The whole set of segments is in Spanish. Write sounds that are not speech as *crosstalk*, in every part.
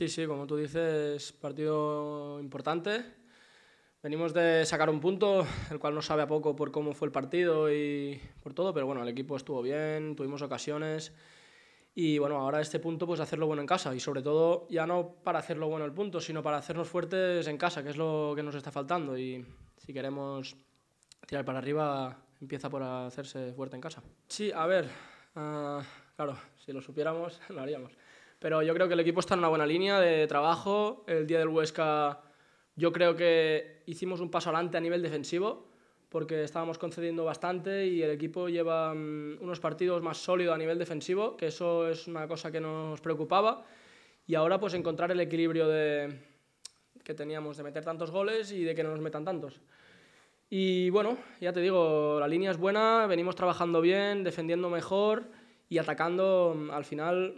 Sí, sí, como tú dices, partido importante. Venimos de sacar un punto, el cual no sabe a poco por cómo fue el partido y por todo, pero bueno, el equipo estuvo bien, tuvimos ocasiones y bueno, ahora este punto pues hacerlo bueno en casa y sobre todo ya no para hacerlo bueno el punto, sino para hacernos fuertes en casa, que es lo que nos está faltando y si queremos tirar para arriba empieza por hacerse fuerte en casa. Sí, a ver, ah, claro, si lo supiéramos *laughs* lo haríamos. Pero yo creo que el equipo está en una buena línea de trabajo. El día del Huesca yo creo que hicimos un paso adelante a nivel defensivo porque estábamos concediendo bastante y el equipo lleva mm, unos partidos más sólidos a nivel defensivo, que eso es una cosa que nos preocupaba. Y ahora pues encontrar el equilibrio de, que teníamos de meter tantos goles y de que no nos metan tantos. Y bueno, ya te digo, la línea es buena, venimos trabajando bien, defendiendo mejor y atacando mm, al final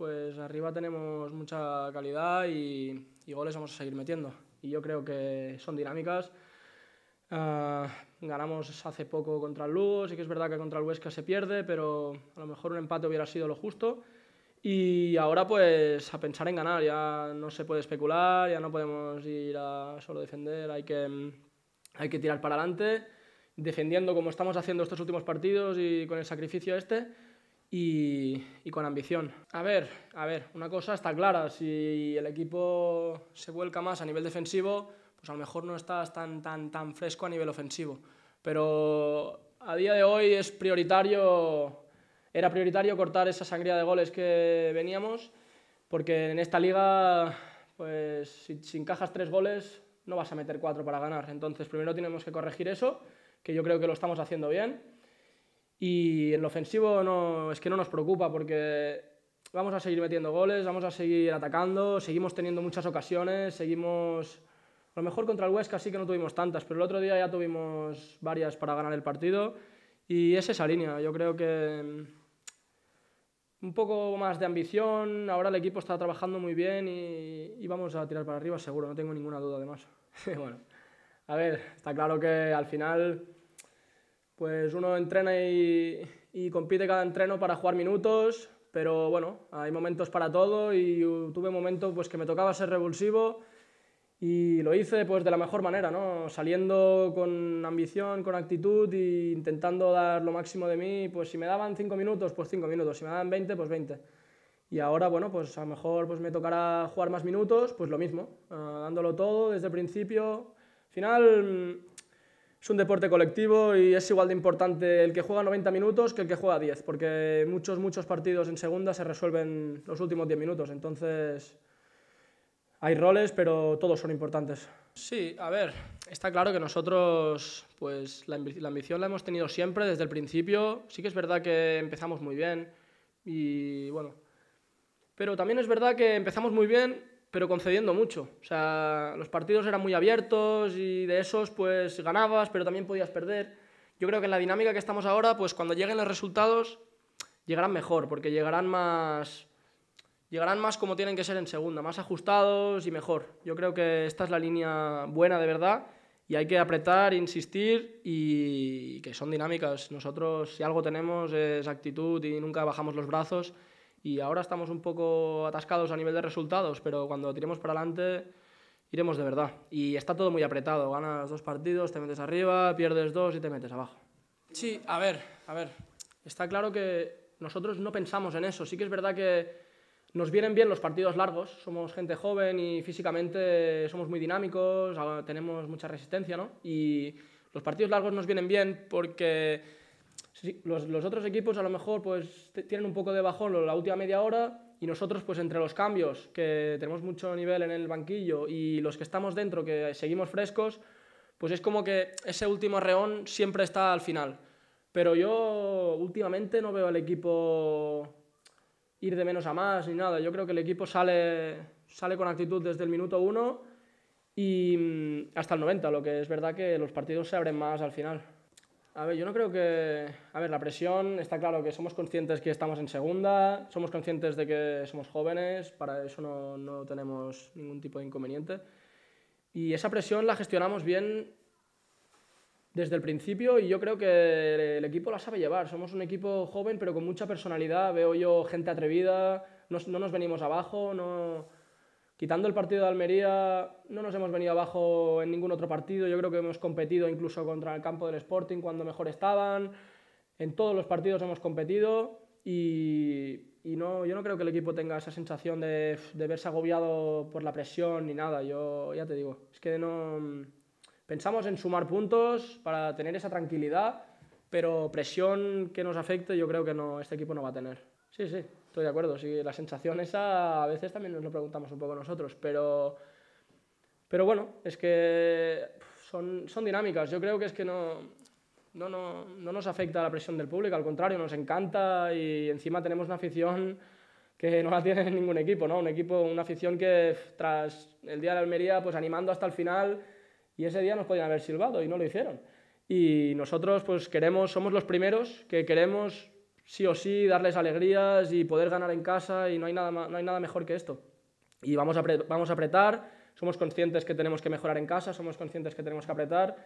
pues arriba tenemos mucha calidad y, goles vamos a seguir metiendo. Y yo creo que son dinámicas. Ah, ganamos hace poco contra el Lugo, sí que es verdad que contra el Huesca se pierde, pero a lo mejor un empate hubiera sido lo justo. Y ahora pues a pensar en ganar, ya no se puede especular, ya no podemos ir a solo defender, hay que, hay que tirar para adelante, defendiendo como estamos haciendo estos últimos partidos y con el sacrificio este y, con ambición. A ver, a ver, una cosa está clara, si el equipo se vuelca más a nivel defensivo, pues a lo mejor no estás tan, tan, tan fresco a nivel ofensivo. Pero a día de hoy es prioritario, era prioritario cortar esa sangría de goles que veníamos, porque en esta liga, pues si encajas tres goles, no vas a meter cuatro para ganar. Entonces primero tenemos que corregir eso, que yo creo que lo estamos haciendo bien y en lo ofensivo no, es que no nos preocupa porque vamos a seguir metiendo goles, vamos a seguir atacando, seguimos teniendo muchas ocasiones, seguimos... A lo mejor contra el Huesca sí que no tuvimos tantas, pero el otro día ya tuvimos varias para ganar el partido y es esa línea. Yo creo que mm, un poco más de ambición, ahora el equipo está trabajando muy bien y, y vamos a tirar para arriba seguro, no tengo ninguna duda además. *laughs* bueno, a ver, está claro que al final pues uno entrena y, compite cada entreno para jugar minutos, pero bueno, hay momentos para todo y tuve momentos pues que me tocaba ser revulsivo y lo hice pues de la mejor manera, ¿no? Saliendo con ambición, con actitud e intentando dar lo máximo de mí, pues si me daban 5 minutos, pues 5 minutos, si me daban 20, pues 20. Y ahora, bueno, pues a lo mejor pues me tocará jugar más minutos, pues lo mismo, ah, dándolo todo desde el principio. Al final es un deporte colectivo y es igual de importante el que juega 90 minutos que el que juega 10, porque muchos, muchos partidos en segunda se resuelven los últimos 10 minutos. Entonces, hay roles, pero todos son importantes. Sí, a ver, está claro que nosotros, pues la, la ambición la hemos tenido siempre desde el principio. Sí que es verdad que empezamos muy bien y bueno. Pero también es verdad que empezamos muy bien pero concediendo mucho. O sea, los partidos eran muy abiertos y de esos pues ganabas, pero también podías perder. Yo creo que en la dinámica que estamos ahora, pues cuando lleguen los resultados, llegarán mejor, porque llegarán más, llegarán más como tienen que ser en segunda, más ajustados y mejor. Yo creo que esta es la línea buena de verdad y hay que apretar, insistir y que son dinámicas. Nosotros si algo tenemos es actitud y nunca bajamos los brazos y ahora estamos un poco atascados a nivel de resultados, pero cuando tiremos para adelante iremos de verdad. Y está todo muy apretado, ganas dos partidos, te metes arriba, pierdes dos y te metes abajo. Sí, a ver, a ver, está claro que nosotros no pensamos en eso, sí que es verdad que nos vienen bien los partidos largos, somos gente joven y físicamente somos muy dinámicos, ah, tenemos mucha resistencia, ¿no? Y los partidos largos nos vienen bien porque los, otros equipos a lo mejor pues tienen un poco de bajón la última media hora y nosotros pues entre los cambios, que tenemos mucho nivel en el banquillo y los que estamos dentro, que seguimos frescos, pues es como que ese último reón siempre está al final. Pero yo últimamente no veo al equipo ir de menos a más ni nada. Yo creo que el equipo sale, sale con actitud desde el minuto uno y mm, hasta el 90, lo que es verdad que los partidos se abren más al final. A ver, yo no creo que... A ver, la presión, está claro que somos conscientes que estamos en segunda, somos conscientes de que somos jóvenes, para eso no, no tenemos ningún tipo de inconveniente. Y esa presión la gestionamos bien desde el principio y yo creo que el equipo la sabe llevar. Somos un equipo joven pero con mucha personalidad. Veo yo gente atrevida, no, no nos venimos abajo, no, Quitando el partido de Almería, no nos hemos venido abajo en ningún otro partido. Yo creo que hemos competido incluso contra el campo del Sporting cuando mejor estaban. En todos los partidos hemos competido y, no, yo no creo que el equipo tenga esa sensación de, de, verse agobiado por la presión ni nada. Yo ya te digo, es que no pensamos en sumar puntos para tener esa tranquilidad, pero presión que nos afecte yo creo que no, este equipo no va a tener. Sí, sí, Estoy de acuerdo, sí, la sensación esa a veces también nos lo preguntamos un poco nosotros, pero, pero bueno, es que son, son dinámicas. Yo creo que es que no, no, no, nos afecta la presión del público, al contrario, nos encanta y encima tenemos una afición que no la tiene *laughs* ningún equipo, ¿no? Un equipo, una afición que tras el día de Almería, pues animando hasta el final y ese día nos podían haber silbado y no lo hicieron. Y nosotros, pues queremos, somos los primeros que queremos sí o sí darles alegrías y poder ganar en casa y no hay nada, no hay nada mejor que esto. Y vamos a, vamos a apretar, somos conscientes que tenemos que mejorar en casa, somos conscientes que tenemos que apretar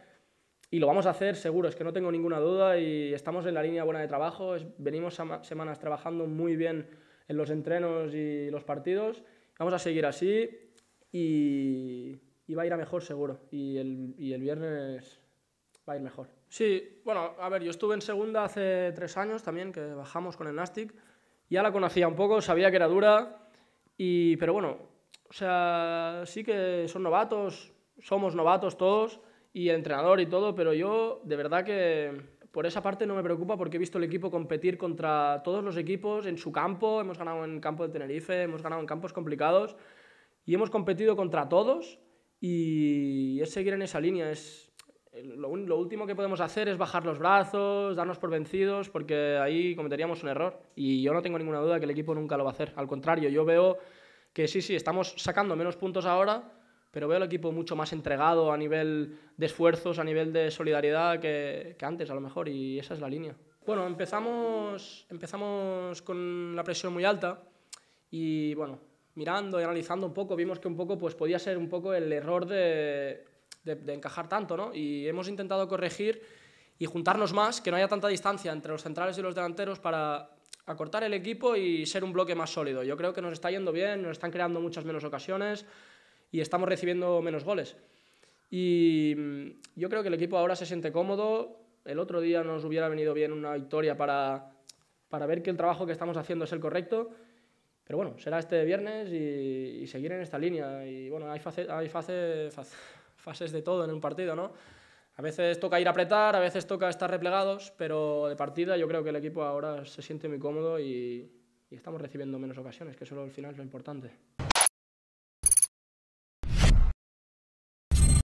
y lo vamos a hacer seguro, es que no tengo ninguna duda y estamos en la línea buena de trabajo, venimos semanas trabajando muy bien en los entrenos y los partidos, vamos a seguir así y, y va a ir a mejor seguro y el, y el viernes va a ir mejor. Sí, bueno, a ver, yo estuve en segunda hace tres años también, que bajamos con el Nastic. Ya la conocía un poco, sabía que era dura, y, pero bueno, o sea, sí que son novatos, somos novatos todos, y entrenador y todo, pero yo de verdad que por esa parte no me preocupa porque he visto el equipo competir contra todos los equipos en su campo, hemos ganado en campo de Tenerife, hemos ganado en campos complicados, y hemos competido contra todos, y es seguir en esa línea, es lo, último que podemos hacer es bajar los brazos, darnos por vencidos, porque ahí cometeríamos un error. Y yo no tengo ninguna duda que el equipo nunca lo va a hacer. Al contrario, yo veo que sí, sí, estamos sacando menos puntos ahora, pero veo al equipo mucho más entregado a nivel de esfuerzos, a nivel de solidaridad que, que antes a lo mejor, y esa es la línea. Bueno, empezamos, empezamos con la presión muy alta y bueno, mirando y analizando un poco, vimos que un poco pues podía ser un poco el error de de, encajar tanto, ¿no? Y hemos intentado corregir y juntarnos más, que no haya tanta distancia entre los centrales y los delanteros para acortar el equipo y ser un bloque más sólido. Yo creo que nos está yendo bien, nos están creando muchas menos ocasiones y estamos recibiendo menos goles. Y mm, yo creo que el equipo ahora se siente cómodo. El otro día nos hubiera venido bien una victoria para, para ver que el trabajo que estamos haciendo es el correcto. Pero bueno, será este viernes y, seguir en esta línea. Y bueno, hay, hay fase, fase fases de todo en un partido, ¿no? A veces toca ir a apretar, a veces toca estar replegados, pero de partida yo creo que el equipo ahora se siente muy cómodo y, estamos recibiendo menos ocasiones, que eso al final es lo importante.